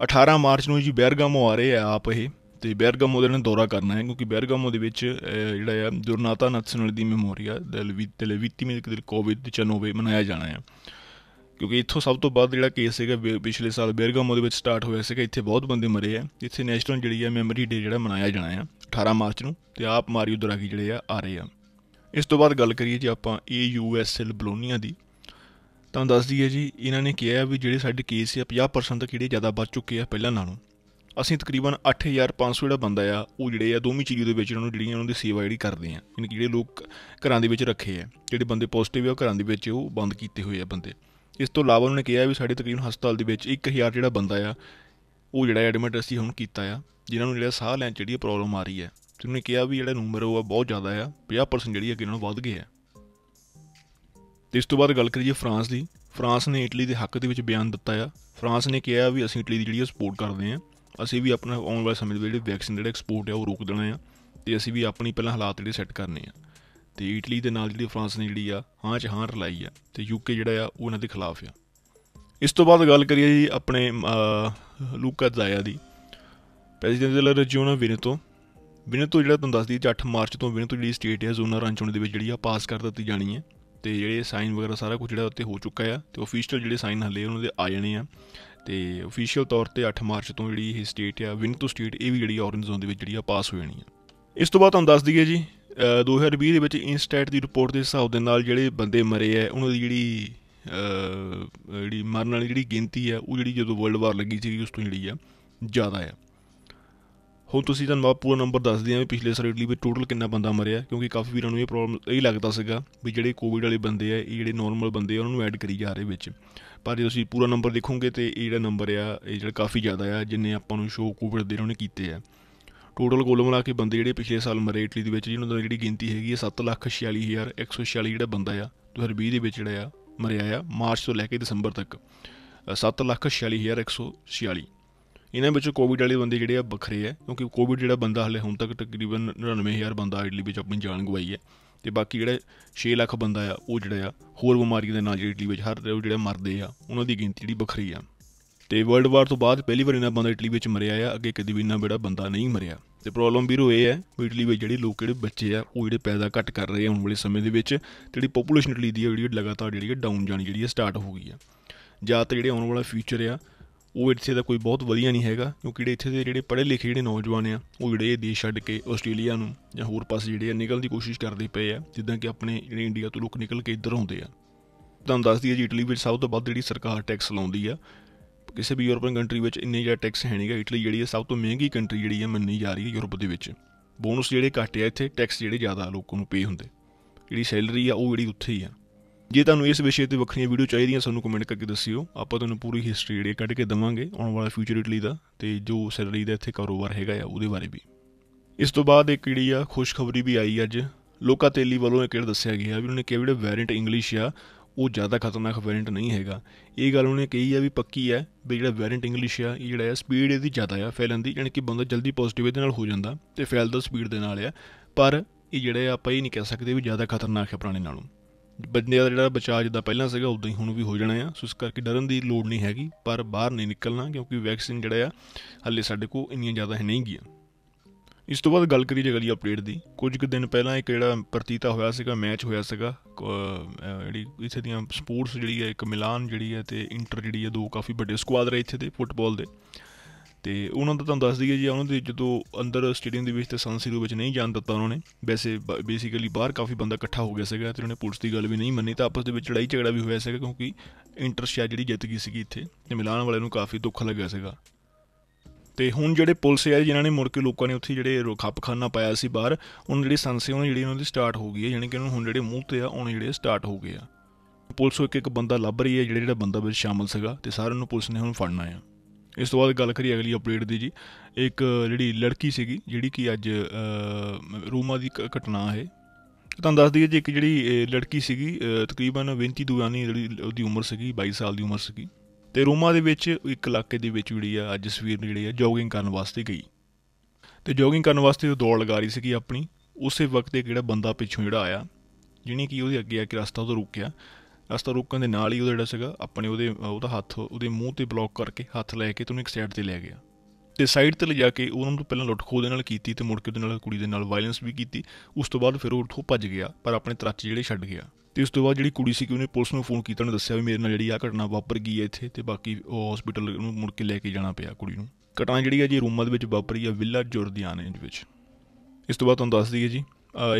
18 ਮਾਰਚ ਨੂੰ ਜੀ ਬੈਰਗਾਮੋ ਆ ਰਹੇ ਆ ਆਪ ਇਹ ਤੇ ਬੈਰਗਾਮੋ ਦੇ ਨੇ ਦੌਰਾ ਕਰਨਾ ਹੈ ਕਿਉਂਕਿ ਬੈਰਗਾਮੋ ਦੇ ਵਿੱਚ ਜਿਹੜਾ ਆ ਦੁਰਨਾਤਾ ਨੈਸ਼ਨਲ ਦੀ ਮੈਮੋਰੀਆ ਦਲਵੀਤੀ ਮੇ ਕਿਦਲ ਕੋਵਿਡ 19 ਮਨਾਇਆ ਜਾਣਾ ਹੈ ਕਿਉਂਕਿ ਇੱਥੋਂ ਸਭ ਤੋਂ ਵੱਧ ਜਿਹੜਾ ਕੇਸ ਹੈਗਾ ਪਿਛਲੇ ਸਾਲ ਬੈਰਗਾਮੋ ਦੇ ਵਿੱਚ ਸਟਾਰਟ ਹੋਇਆ ਸੀਗਾ ਇੱਥੇ ਬਹੁਤ ਬੰਦੇ ਮਰੇ ਆ ਇੱਥੇ ਨੈਸ਼ਨਲ ਜਿਹੜੀ ਆ ਮੈਮਰੀ ਡੇ ਜਿਹੜਾ ਮਨਾਇਆ ਜਾਣਾ ਹੈ 18 ਮਾਰਚ ਨੂੰ ਤੇ ਆਪ ਮਾਰੀਓ ਦਰਾਗੀ ਜਿਹੜੇ ਆ ਆ ਰਹੇ ਆ ਇਸ ਤੋਂ ਬਾਅਦ ਗੱਲ ਕਰੀਏ ਜੀ ਆਪਾਂ A U S L Bologna ਦੀ ਤਾਂ ਦੱਸ ਦਈਏ ਜੀ ਇਹਨਾਂ ਨੇ ਕਿਹਾ ਵੀ ਜਿਹੜੇ ਸਾਡੇ ਕੇਸ ਆ 50% ਕਿਹੜੇ ਜ਼ਿਆਦਾ ਵੱਧ ਚੁੱਕੇ ਆ ਪਹਿਲਾਂ ਨਾਲੋਂ ਅਸੀਂ ਤਕਰੀਬਨ 8500 ਜਿਹੜਾ ਬੰਦਾ ਆ ਉਹ ਜਿਹੜੇ ਆ ਦੋਵੇਂ ਚੀਜ਼ ਦੇ ਵਿੱਚ ਉਹਨਾਂ ਨੂੰ ਜਿਹੜੀਆਂ ਉਹਨਾਂ ਦੀ ਸੇਵਾ ਜਿਹੜੀ ਕਰਦੇ ਆ ਯਾਨੀ ਜਿਹੜੇ ਲੋਕ ਘਰਾਂ ਦੇ ਵਿੱਚ ਰੱਖੇ ਆ ਜਿਹੜੇ ਬੰਦੇ ਪੋਜ਼ਿਟਿਵ ਆ ਘਰਾਂ ਦੇ ਵਿੱਚ ਉਹ ਬੰਦ ਕੀਤੇ ਹੋਏ ਆ ਬੰਦੇ ਇਸ ਤੋਂ ਇਲਾਵਾ ਉਹਨਾਂ ਨੇ ਕਿਹਾ ਵੀ ਸਾਡੇ ਤਕਰੀਬਨ ਹਸਪਤਾਲ ਦੇ ਵਿੱਚ 1000 ਜਿਹੜਾ ਬੰਦਾ ਆ ਉਹ ਜਿਹੜਾ ਐਡਮਿਟ ਅਸੀਂ ਹੁਣ ਕੀਤਾ ਆ ਜਿਨ੍ਹਾਂ ਨੂੰ ਜਿਹੜਾ ਸਾਹ ਲੈਣ ਜਿਹੜੀ ਪ੍ਰੋਬਲਮ ਆ ਰਹੀ ਹੈ ਤੇ ਉਹਨੇ ਕਿਹਾ ਵੀ ਜਿਹੜਾ ਨੰਬਰ ਉਹ ਬਹੁਤ ਜ਼ਿਆਦਾ ਆ 50% ਜਿਹੜੀ ਅੱਗੇ ਨੂੰ ਵੱਧ ਗਈ ਹੈ ਤੇ ਇਸ ਤੋਂ ਬਾਅਦ ਗੱਲ ਕਰੀਏ ਫਰਾਂਸ ਦੀ ਫਰਾਂਸ ਨੇ ਇਟਲੀ ਦੇ ਹੱਕ ਦੇ ਵਿੱਚ ਬਿਆਨ ਦਿੱਤਾ ਆ ਫਰਾਂਸ ਨੇ ਕਿਹਾ ਵੀ ਅਸੀਂ ਇਟਲੀ ਦੀ ਜਿਹੜੀ ਸਪੋਰਟ ਕਰਦੇ ਆ ਅਸੀਂ ਵੀ ਆਪਣਾ ਆਉਣ ਵਾਲੇ ਸਮੇਂ ਦੇ ਜਿਹੜੇ ਵੈਕਸੀਨ ਜਿਹੜਾ ਐਕਸਪੋਰਟ ਆ ਉਹ ਰੋਕ ਦੇਣਾ ਆ ਤੇ ਅਸੀਂ ਵੀ ਆਪਣੀ ਪਹਿਲਾਂ ਹਾਲਾਤ ਜਿਹੜੇ ਸੈੱਟ ਕਰਨੇ ਆ ਤੇ ਇਟਲੀ ਦੇ ਨਾਲ ਜਿਹੜੀ ਫਰਾਂਸ ਨੇ ਜਿਹੜੀ ਆ ਹਾਂ ਚ ਹਾਂ ਰਲਾਈ ਆ ਤੇ ਯੂਕੇ ਜਿਹੜਾ ਆ ਉਹ ਉਹਨਾਂ ਦੇ ਖਿਲਾਫ ਆ ਇਸ ਤੋਂ ਬਾਅਦ ਗੱਲ ਕਰੀਏ ਜੀ ਆਪਣੇ ਲੂਕਾ ਜ਼ਾਇਆ ਦੀ ਪ੍ਰੈਜ਼ੀਡੈਂਟ ਦੇ ਲਰਜੋਨਾ ਵਿਨੇਤੋ ਵਿਨਰ ਤੋਂ ਜਿਹੜਾ ਤੁਹਾਨੂੰ ਦੱਸਦੀ 8 ਮਾਰਚ ਤੋਂ ਵਿਨਰ ਤੋਂ ਜਿਹੜੀ ਸਟੇਟ ਹੈ ਜ਼ੋਨਰ ਚੁਣ ਦੇ ਵਿੱਚ ਜਿਹੜੀ ਆ ਪਾਸ ਕਰ ਦਿੱਤੀ ਜਾਣੀ ਹੈ ਤੇ ਜਿਹੜੇ ਸਾਈਨ ਵਗੈਰਾ ਸਾਰਾ ਕੁਝ ਜਿਹੜਾ ਉੱਤੇ ਹੋ ਚੁੱਕਾ ਆ ਤੇ ਅਫੀਸ਼ੀਅਲ ਜਿਹੜੇ ਸਾਈਨ ਹਲੇ ਉਹਨਾਂ ਦੇ ਆ ਜਾਣੇ ਆ ਤੇ ਅਫੀਸ਼ੀਅਲ ਤੌਰ ਤੇ 8 ਮਾਰਚ ਤੋਂ ਜਿਹੜੀ ਇਹ ਸਟੇਟ ਆ ਵਿਨ ਸਟੇਟ ਇਹ ਵੀ ਜਿਹੜੀ ਔਰੇਂਜ ਜ਼ੋਨ ਦੇ ਵਿੱਚ ਜਿਹੜੀ ਆ ਪਾਸ ਹੋ ਜਾਣੀ ਆ ਇਸ ਤੋਂ ਬਾਅਦ ਤੁਹਾਨੂੰ ਦੱਸ ਦਈਏ ਜੀ 2020 ਦੇ ਵਿੱਚ ਇਨਸਟੈਟ ਦੀ ਰਿਪੋਰਟ ਦੇ ਹਿਸਾਬ ਦੇ ਨਾਲ ਜਿਹੜੇ ਬੰਦੇ ਮਰੇ ਆ ਉਹਨਾਂ ਦੀ ਜਿਹੜੀ ਜਿਹੜੀ ਮਰਨ ਵਾਲੀ ਜਿਹੜੀ ਗਿਣਤੀ ਆ ਉਹ ਜਿਹੜੀ ਜਦੋਂ ਵਰਲਡ ਵਾਰ ਲੱਗੀ ਸੀ ਉਸ ਤੋਂ ਜਿਹੜੀ ਆ ਜ਼ਿਆਦਾ ਆ ਹੁਣ ਤੁਸੀਂ ਤਾਂ ਮੈਂ ਪੂਰਾ ਨੰਬਰ ਦੱਸ ਦਿਆਂ ਵੀ ਪਿਛਲੇ ਸਾਲ ਲਈ ਵੀ ਟੋਟਲ ਕਿੰਨਾ ਬੰਦਾ ਮਰਿਆ ਕਿਉਂਕਿ ਕਾਫੀ ਵੀਰਾਂ ਨੂੰ ਇਹ ਪ੍ਰੋਬਲਮ ਇਹ ਲੱਗਦਾ ਸੀਗਾ ਵੀ ਜਿਹੜੇ ਕੋਵਿਡ ਵਾਲੇ ਬੰਦੇ ਆ ਇਹ ਜਿਹੜੇ ਨਾਰਮਲ ਬੰਦੇ ਆ ਉਹਨਾਂ ਨੂੰ ਐਡ ਕਰੀ ਜਾ ਰਹੇ ਵਿੱਚ ਪਰ ਜੇ ਤੁਸੀਂ ਪੂਰਾ ਨੰਬਰ ਦੇਖੋਗੇ ਤੇ ਇਹ ਜਿਹੜਾ ਨੰਬਰ ਆ ਇਹ ਜਿਹੜਾ ਕਾਫੀ ਜ਼ਿਆਦਾ ਆ ਜਿੰਨੇ ਆਪਾਂ ਨੂੰ ਸ਼ੋ ਕੋਵਿਡ ਦੇ ਉਹਨਾਂ ਨੇ ਕੀਤੇ ਆ ਟੋਟਲ ਕੋਲ ਮਿਲਾ ਕੇ ਬੰਦੇ ਜਿਹੜੇ ਪਿਛਲੇ ਸਾਲ ਮਰੇ ਇਟਲੀ ਦੇ ਵਿੱਚ ਜਿਹਨਾਂ ਦੀ ਜਿਹੜੀ ਗਿਣਤੀ ਹੈਗੀ ਹੈ 746146 ਜਿਹੜਾ ਬੰਦਾ ਆ 2020 ਦੇ ਵਿੱਚ ਜਿਹੜਾ ਆ ਮਰਿਆ ਆ ਮਾਰਚ ਤੋਂ ਲੈ ਕੇ ਦਸੰਬਰ ਤੱਕ 746146 ਇਹਨਾਂ ਵਿੱਚ ਕੋਵਿਡ ਵਾਲੇ ਬੰਦੇ ਜਿਹੜੇ ਆ ਵੱਖਰੇ ਆ ਕਿਉਂਕਿ ਕੋਵਿਡ ਜਿਹੜਾ ਬੰਦਾ ਹਲੇ ਹੁਣ ਤੱਕ ਤਕਰੀਬਨ 99000 ਬੰਦਾ ਇਟਲੀ ਵਿੱਚ ਆਪਣੀ ਜਾਨ ਗਵਾਈ ਹੈ ਤੇ ਬਾਕੀ ਜਿਹੜੇ 6 ਲੱਖ ਬੰਦਾ ਆ ਉਹ ਜਿਹੜੇ ਆ ਹੋਰ ਬਿਮਾਰੀਆਂ ਦੇ ਨਾਲ ਇਟਲੀ ਵਿੱਚ ਹਰ ਉਹ ਜਿਹੜੇ ਮਰਦੇ ਆ ਉਹਨਾਂ ਦੀ ਗਿਣਤੀ ਜਿਹੜੀ ਵੱਖਰੀ ਆ ਤੇ ਵਰਲਡ ਵਾਰ ਤੋਂ ਬਾਅਦ ਪਹਿਲੀ ਵਾਰ ਇਹਨਾਂ ਬੰਦਾ ਇਟਲੀ ਵਿੱਚ ਮਰਿਆ ਆ ਅੱਗੇ ਕਦੀ ਵੀ ਇਹਨਾਂ ਬੜਾ ਬੰਦਾ ਨਹੀਂ ਮਰਿਆ ਤੇ ਪ੍ਰੋਬਲਮ ਵੀਰੋ ਇਹ ਹੈ ਵੀ ਇਟਲੀ ਵਿੱਚ ਜਿਹੜੇ ਲੋਕ ਜਿਹੜੇ ਬੱਚੇ ਆ ਉਹ ਜਿਹੜੇ ਪੈਦਾ ਘੱਟ ਕਰ ਰਹੇ ਆ ਹੁਣ ਵਾਲੇ ਸਮੇਂ ਦੇ ਵਿੱਚ ਜਿਹੜੀ ਪੋਪੂਲੇਸ਼ਨ ਇਟਲੀ ਦੀ ਜਿਹੜੀ ਲਗਾਤਾਰ ਜਿਹੜੀ ਡਾਊਨ ਜਾਣੀ ਜਿਹੜੀ ਸਟਾਰਟ ਹੋ ਗਈ ਆ ਜਾਂ ਤੇ ਜਿਹੜੇ ਆਉਣ ਵਾਲਾ ਫਿਊਚਰ ਆ ਉਹ ਇੱਥੇ ਦਾ ਕੋਈ ਬਹੁਤ ਵਧੀਆ ਨਹੀਂ ਹੈਗਾ ਕਿਉਂਕਿ ਜਿਹੜੇ ਇੱਥੇ ਦੇ ਜਿਹੜੇ ਪੜ੍ਹੇ ਲਿਖੇ ਜਿਹੜੇ ਨੌਜਵਾਨ ਆ ਉਹ ਜਿਹੜੇ ਇਹ ਦੇਸ਼ ਛੱਡ ਕੇ ਆਸਟ੍ਰੇਲੀਆ ਨੂੰ ਜਾਂ ਹੋਰ ਪਾਸੇ ਜਿਹੜੇ ਆ ਨਿਕਲਣ ਦੀ ਕੋਸ਼ਿਸ਼ ਕਰਦੇ ਪਏ ਆ ਜਿੱਦਾਂ ਕਿ ਆਪਣੇ ਜਿਹੜੇ ਇੰਡੀਆ ਤੋਂ ਲੋਕ ਨਿਕਲ ਕੇ ਇੱਧਰ ਆਉਂਦੇ ਆ ਤੁਹਾਨੂੰ ਦੱਸ ਦਈਏ ਜੀ ਇਟਲੀ ਵਿੱਚ ਸਭ ਤੋਂ ਵੱਧ ਜਿਹੜੀ ਸਰਕਾਰ ਟੈਕਸ ਲਾਉਂਦੀ ਆ ਕਿਸੇ ਵੀ ਯੂਰਪੀਅਨ ਕੰਟਰੀ ਵਿੱਚ ਇੰਨੇ ਜ਼ਿਆਦਾ ਟੈਕਸ ਹੈ ਨਹੀਂਗਾ ਇਟਲੀ ਜਿਹੜੀ ਹੈ ਸਭ ਤੋਂ ਮਹਿੰਗੀ ਕੰਟਰੀ ਜਿਹੜੀ ਹੈ ਮੰਨੀ ਜਾ ਰਹੀ ਹੈ ਯੂਰਪ ਦੇ ਵਿੱਚ ਬੋਨਸ ਜਿਹੜੇ ਘੱਟ ਆ ਇੱਥੇ ਟੈਕਸ ਜਿਹੜੇ ਜ਼ਿਆਦਾ ਲੋਕਾਂ ਨੂੰ ਪੇ ਹੁੰਦੇ ਜਿਹੜੀ ਸੈਲਰੀ ਆ ਉਹ ਜਿਹੜੀ ਉੱਥੇ ਹੀ ਆ ਜੇ ਤੁਹਾਨੂੰ ਇਸ ਵਿਸ਼ੇ ਤੇ ਵੱਖਰੀਆਂ ਵੀਡੀਓ ਚਾਹੀਦੀਆਂ ਸਾਨੂੰ ਕਮੈਂਟ ਕਰਕੇ ਦੱਸਿਓ ਆਪਾਂ ਤੁਹਾਨੂੰ ਪੂਰੀ ਹਿਸਟਰੀ ਜਿਹੜੀ ਕੱਢ ਕੇ ਦਵਾਂਗੇ ਆਉਣ ਵਾਲਾ ਫਿਊਚਰ ਇਟਲੀ ਦਾ ਤੇ ਜੋ ਸੈਲਰੀ ਦਾ ਇੱਥੇ ਕਾਰੋਬਾਰ ਹੈਗਾ ਆ ਉਹਦੇ ਬਾਰੇ ਵੀ ਇਸ ਤੋਂ ਬਾਅਦ ਇੱਕ ਜਿਹੜੀ ਆ ਖੁਸ਼ਖਬਰੀ ਵੀ ਆਈ ਅੱਜ ਲੋਕਾ ਤੇਲੀ ਵੱਲੋਂ ਇਹ ਕਿਹੜਾ ਦੱਸਿਆ ਗਿਆ ਵੀ ਉਹਨੇ ਕਿਹਾ ਵੈਰੀਐਂਟ ਇੰਗਲਿਸ਼ ਆ ਉਹ ਜ਼ਿਆਦਾ ਖਤਰਨਾਕ ਵੈਰੀਐਂਟ ਨਹੀਂ ਹੈਗਾ ਇਹ ਗੱਲ ਉਹਨੇ ਕਹੀ ਆ ਵੀ ਪੱਕੀ ਆ ਵੀ ਜਿਹੜਾ ਵੈਰੀਐਂਟ ਇੰਗਲਿਸ਼ ਆ ਇਹ ਜਿਹੜਾ ਆ ਸਪੀਡ ਇਹਦੀ ਜ਼ਿਆਦਾ ਆ ਫੈਲਣ ਦੀ ਯਾਨੀ ਕਿ ਬੰਦਾ ਜਲਦੀ ਪੋਜ਼ਿਟਿਵ ਇਹਦੇ ਨਾਲ ਹੋ ਜਾਂਦਾ ਤੇ ਫੈਲਦਾ ਸਪੀਡ ਦੇ ਨਾਲ ਆ ਪਰ ਇਹ ਜਿਹੜਾ ਆਪਾਂ ਇਹ ਨਹੀਂ ਕਹਿ ਸਕਦੇ ਵੀ ਜ਼ਿਆਦਾ ਖਤਰਨਾਕ ਹੈ ਪੁਰਾਣੇ ਨਾਲੋਂ ਬੰਦੇ ਦਾ ਜਿਹੜਾ ਬਚਾਅ ਜਿੱਦਾਂ ਪਹਿਲਾਂ ਸੀਗਾ ਉਦਾਂ ਹੀ ਹੁਣ ਵੀ ਹੋ ਜਾਣਾ ਆ ਸੋ ਇਸ ਕਰਕੇ ਡਰਨ ਦੀ ਲੋੜ ਨਹੀਂ ਹੈਗੀ ਪਰ ਬਾਹਰ ਨਹੀਂ ਨਿਕਲਣਾ ਕਿਉਂਕਿ ਵੈਕਸੀਨ ਜਿਹੜਾ ਆ ਹੱਲੇ ਸਾਡੇ ਕੋਲ ਇੰਨੀਆਂ ਜ਼ਿਆਦਾ ਹੈ ਨਹੀਂ ਗਈਆਂ ਇਸ ਤੋਂ ਬਾਅਦ ਗੱਲ ਕਰੀ ਜੇ ਗਲੀ ਅਪਡੇਟ ਦੀ ਕੁਝ ਕੁ ਦਿਨ ਪਹਿਲਾਂ ਇੱਕ ਜਿਹੜਾ ਪ੍ਰਤੀਤਾ ਹੋਇਆ ਸੀਗਾ ਮੈਚ ਹੋਇਆ ਸੀਗਾ ਜਿਹੜੀ ਇਥੇ ਦੀਆਂ ਸਪੋਰਟਸ ਜਿਹੜੀ ਹੈ ਇੱਕ ਮਿਲਾਨ ਜਿਹੜੀ ਹੈ ਤੇ ਇੰਟਰ ਜਿਹੜੀ ਹੈ ਦੋ ਕਾਫੀ ਵੱਡੇ ਸਕੁਆਡ ਰਹੇ ਇੱਥੇ ਦੇ ਫੁੱਟਬਾਲ ਦੇ ਤੇ ਉਹਨਾਂ ਦਾ ਤੁਹਾਨੂੰ ਦੱਸ ਦਈਏ ਜੀ ਉਹਨਾਂ ਦੇ ਜਦੋਂ ਅੰਦਰ ਸਟੇਡੀਅਮ ਦੇ ਵਿੱਚ ਤੇ ਸੰਸੀਰੂ ਵਿੱਚ ਨਹੀਂ ਜਾਣ ਦਿੱਤਾ ਉਹਨਾਂ ਨੇ ਵੈਸੇ ਬੇਸਿਕਲੀ ਬਾਹਰ ਕਾਫੀ ਬੰਦਾ ਇਕੱਠਾ ਹੋ ਗਿਆ ਸੀਗਾ ਤੇ ਉਹਨੇ ਪੁਲਿਸ ਦੀ ਗੱਲ ਵੀ ਨਹੀਂ ਮੰਨੀ ਤਾਂ ਆਪਸ ਦੇ ਵਿੱਚ ਲੜਾਈ ਝਗੜਾ ਵੀ ਹੋਇਆ ਸੀਗਾ ਕਿਉਂਕਿ ਇੰਟਰ ਸ਼ਾਇਦ ਜਿਹੜੀ ਜਿੱਤ ਗਈ ਸੀਗੀ ਇੱਥੇ ਤੇ ਮਿਲਾਨ ਵਾਲੇ ਨੂੰ ਕਾਫੀ ਦੁੱਖ ਲੱਗਿਆ ਸੀਗਾ ਤੇ ਹੁਣ ਜਿਹੜੇ ਪੁਲਿਸ ਆ ਜਿਨ੍ਹਾਂ ਨੇ ਮੁਰਕੇ ਕੇ ਲੋਕਾਂ ਨੇ ਉੱਥੇ ਜਿਹੜੇ ਰੋਖਾਪਖਾਨਾ ਪਾਇਆ ਸੀ ਬਾਹਰ ਉਹਨਾਂ ਜਿਹੜੀ ਸੰਸੀ ਉਹਨਾਂ ਜਿਹੜੀ ਉਹਨਾਂ ਦੀ ਸਟਾਰਟ ਹੋ ਗਈ ਹੈ ਯਾਨੀ ਕਿ ਉਹਨਾਂ ਹੁਣ ਜਿਹੜੇ ਮੂੰਹ ਤੇ ਆ ਉਹਨਾਂ ਜਿਹੜੇ ਸਟਾਰਟ ਹੋ ਗਏ ਆ ਪੁਲਿਸ ਇੱਕ ਇੱਕ ਬੰਦਾ ਲੱਭ ਰਹੀ ਹੈ ਜਿਹੜਾ ਜਿਹੜਾ ਬੰਦਾ ਵਿੱਚ ਸ਼ਾਮਲ ਸੀਗਾ ਤੇ ਸਾਰਿਆਂ ਨੂੰ ਪੁਲਿਸ ਨੇ ਹੁਣ ਫੜਨਾ ਆ ਇਸ ਤੋਂ ਬਾਅਦ ਗੱਲ ਕਰੀ ਅਗਲੀ ਅਪਡੇਟ ਦੀ ਜੀ ਇੱਕ ਜਿਹੜੀ ਲੜਕੀ ਸੀਗੀ ਜਿਹੜੀ ਕਿ ਅੱਜ ਰੂਮਾ ਦੀ ਘਟਨਾ ਹੈ ਤਾਂ ਦੱਸ ਦਈਏ ਜੀ ਇੱਕ ਜਿਹੜੀ ਲੜਕੀ ਸੀਗੀ ਤਕਰੀਬਨ 22 ਦੁਆਨੀ ਜਿਹੜੀ ਉਹਦੀ ਉਮਰ ਸੀਗੀ 22 ਸਾਲ ਦੀ ਉਮਰ ਸੀਗੀ ਤੇ ਰੋਮਾ ਦੇ ਵਿੱਚ ਇੱਕ ਇਲਾਕੇ ਦੇ ਵਿੱਚ ਜਿਹੜੀ ਆ ਅੱਜ ਸਵੇਰ ਜਿਹੜੀ ਆ ਜੋਗਿੰਗ ਕਰਨ ਵਾਸਤੇ ਗਈ ਤੇ ਜੋਗਿੰਗ ਕਰਨ ਵਾਸਤੇ ਉਹ ਦੌੜ ਲਗਾ ਰਹੀ ਸੀਗੀ ਆਪਣੀ ਉਸੇ ਵਕਤ ਇੱਕ ਜਿਹੜਾ ਬੰਦਾ ਪਿੱਛੋਂ ਜਿਹੜਾ ਆਇਆ ਜਿਹਨੇ ਕਿ ਉਹਦੇ ਅੱਗੇ ਆ ਕੇ ਰਸਤਾ ਤੋਂ ਰੋਕਿਆ ਰਸਤਾ ਰੋਕਣ ਦੇ ਨਾਲ ਹੀ ਉਹ ਜਿਹੜਾ ਸੀਗਾ ਆਪਣੇ ਉਹਦੇ ਉਹਦਾ ਹੱਥ ਉਹਦੇ ਮੂੰਹ ਤੇ ਬਲੌਕ ਕਰਕੇ ਹੱਥ ਲੈ ਕੇ ਤੁਹਾਨੂੰ ਇੱਕ ਸਾਈਡ ਤੇ ਲੈ ਗਿਆ ਤੇ ਸਾਈਡ ਤੇ ਲਿਜਾ ਕੇ ਉਹਨਾਂ ਨੂੰ ਪਹਿਲਾਂ ਲੁੱਟ ਖੋਹ ਦੇ ਨਾਲ ਕੀਤੀ ਤੇ ਮੁੜ ਕੇ ਉਹਦੇ ਨਾਲ ਕੁੜੀ ਦੇ ਨਾਲ ਵਾਇਲੈਂਸ ਵੀ ਕੀਤੀ ਉਸ ਤੋਂ ਬਾਅਦ ਫਿਰ ਉਹ ਉੱਥੋਂ ਭੱਜ ਗਿਆ ਪਰ ਆਪਣੇ ਤਰਾਚ ਜਿਹੜੇ ਛੱਡ ਗਿਆ ਤੇ ਉਸ ਤੋਂ ਬਾਅਦ ਜਿਹੜੀ ਕੁੜੀ ਸੀ ਕਿ ਉਹਨੇ ਪੁਲਿਸ ਨੂੰ ਫੋਨ ਕੀਤਾ ਉਹਨੇ ਦੱਸਿਆ ਵੀ ਮੇਰੇ ਨਾਲ ਜਿਹੜੀ ਆ ਘਟਨਾ ਵਾਪਰ ਗਈ ਹੈ ਇੱਥੇ ਤੇ ਬਾਕੀ ਉਹ ਹਸਪੀਟਲ ਨੂੰ ਮੁੜ ਕੇ ਲੈ ਕੇ ਜਾਣਾ ਪਿਆ ਕੁੜੀ ਨੂੰ ਘਟਨਾ ਜਿਹੜੀ ਹੈ ਜੀ ਰੂਮਾਂ ਦੇ ਵਿੱਚ ਵਾਪਰੀ ਹੈ ਵਿਲਾ ਜੁਰਦੀਆਨੇ ਦੇ ਵਿੱਚ ਇਸ ਤੋਂ ਬਾਅਦ ਤੁਹਾਨੂੰ ਦੱਸ ਦਈਏ ਜੀ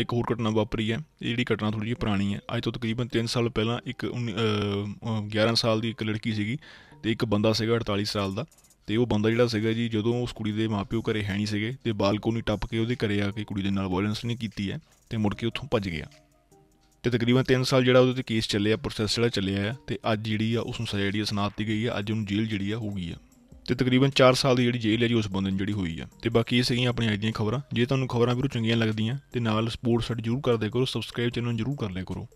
ਇੱਕ ਹੋਰ ਘਟਨਾ ਵਾਪਰੀ ਹੈ ਇਹ ਜਿਹੜੀ ਘਟਨਾ ਥੋੜੀ ਜਿਹੀ ਪੁਰਾਣੀ ਹੈ ਅੱਜ ਤੋਂ ਤਕਰੀਬਨ 3 ਸਾਲ ਪਹਿਲਾਂ ਇੱਕ 11 ਸਾਲ ਦੀ ਇੱਕ ਲੜਕੀ ਸੀਗੀ ਤੇ ਇੱਕ ਬੰਦਾ ਸੀਗਾ 48 ਸਾਲ ਦਾ ਤੇ ਉਹ ਬੰਦਾ ਜਿਹੜਾ ਸੀਗਾ ਜੀ ਜਦੋਂ ਉਸ ਕੁੜੀ ਦੇ ਮਾਪਿਓ ਘਰੇ ਹੈ ਨਹੀਂ ਸੀਗੇ ਤੇ ਬਾਲਕੋਨੀ ਟੱਪ ਕੇ ਉਹਦੇ ਘਰੇ ਆ ਕੇ ਕੁੜੀ ਦੇ ਨਾਲ ਵਾਇਲੈਂਸ ਨਹੀਂ ਕੀਤੀ ਹੈ ਤੇ ਮੁੜ ਕੇ ਉੱਥੋਂ ਭੱਜ ਗਿਆ ਤੇ ਤਕਰੀਬਨ 3 ਸਾਲ ਜਿਹੜਾ ਉਹਦੇ ਤੇ ਕੇਸ ਚੱਲਿਆ ਪ੍ਰੋਸੈਸ ਜਿਹੜਾ ਚੱਲਿਆ ਤੇ ਅੱਜ ਜਿਹੜੀ ਆ ਉਸ ਨੂੰ ਸਜ਼ਾ ਜਿਹੜੀ ਸੁਣਾਤੀ ਗਈ ਆ ਅੱਜ ਉਹਨੂੰ ਜੇਲ੍ਹ ਜਿਹੜੀ ਆ ਹੋ ਗਈ ਆ ਤੇ ਤਕਰੀਬਨ 4 ਸਾਲ ਦੀ ਜਿਹੜੀ ਜੇਲ੍ਹ ਹੈ ਜੀ ਉਸ ਬੰਦੇ ਨੂੰ ਜਿਹੜੀ ਹੋਈ ਆ ਤੇ ਬਾਕੀ ਇਹ ਸਗੀਆਂ ਆਪਣੀਆਂ ਅੱਜ ਦੀਆਂ ਖਬਰਾਂ ਜੇ ਤੁਹਾਨੂੰ ਖਬਰਾਂ ਵੀਰੋ ਚੰਗੀਆਂ ਲੱਗਦੀਆਂ ਤੇ ਨਾਲ ਸਪੋਰਟ ਸਾਡੀ ਜਰੂਰ ਕਰਦੇ ਕਰੋ ਸਬਸਕ੍ਰਾਈਬ ਚੈਨਲ ਨੂੰ ਜਰੂਰ ਕਰ ਲਿਆ ਕਰੋ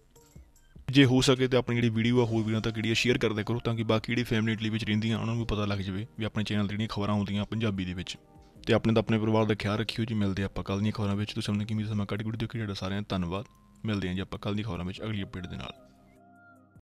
ਜੇ ਹੋ ਸਕੇ ਤੇ ਆਪਣੀ ਜਿਹੜੀ ਵੀਡੀਓ ਆ ਹੋਰ ਵੀਰਾਂ ਤੱਕ ਜਿਹੜੀ ਸ਼ੇਅਰ ਕਰਦੇ ਕਰੋ ਤਾਂ ਕਿ ਬਾਕੀ ਜਿਹੜੀ ਫੈਮਿਲੀ ਇਟਲੀ ਵਿੱਚ ਰਹਿੰਦੀਆਂ ਉਹਨਾਂ ਨੂੰ ਵੀ ਪਤਾ ਲੱਗ ਜਾਵੇ ਵੀ ਆਪਣੇ ਚੈਨਲ ਤੇ ਜਿਹੜੀਆਂ ਖਬਰਾਂ ਆਉਂਦੀਆਂ ਪੰਜਾਬੀ ਦੇ ਵਿੱਚ ਤੇ ਆਪਣੇ ਤਾਂ ਆਪਣੇ ਪਰਿਵਾਰ ਦਾ ਖਿਆਲ ਰੱਖਿਓ ਜੀ ਮਿਲਦੇ ਆਪਾਂ ਕੱਲ ਦੀਆਂ ਖਬਰਾਂ ਵਿੱਚ ਤੁਸੀਂ ਸਾਨੂੰ ਕਿਵੇਂ ਸਮਾਂ ਕੱਢ ਕੇ ਵੀਡੀਓ ਦੇਖੀ ਤੁਹਾਡਾ ਸਾਰਿਆਂ ਦਾ ਧੰਨਵਾਦ ਮਿਲਦੇ ਆਂ ਜੀ ਆਪਾਂ ਕੱਲ ਦੀਆਂ ਖਬਰਾਂ ਵਿੱਚ ਅਗਲੀ ਅਪਡੇਟ ਦੇ ਨਾਲ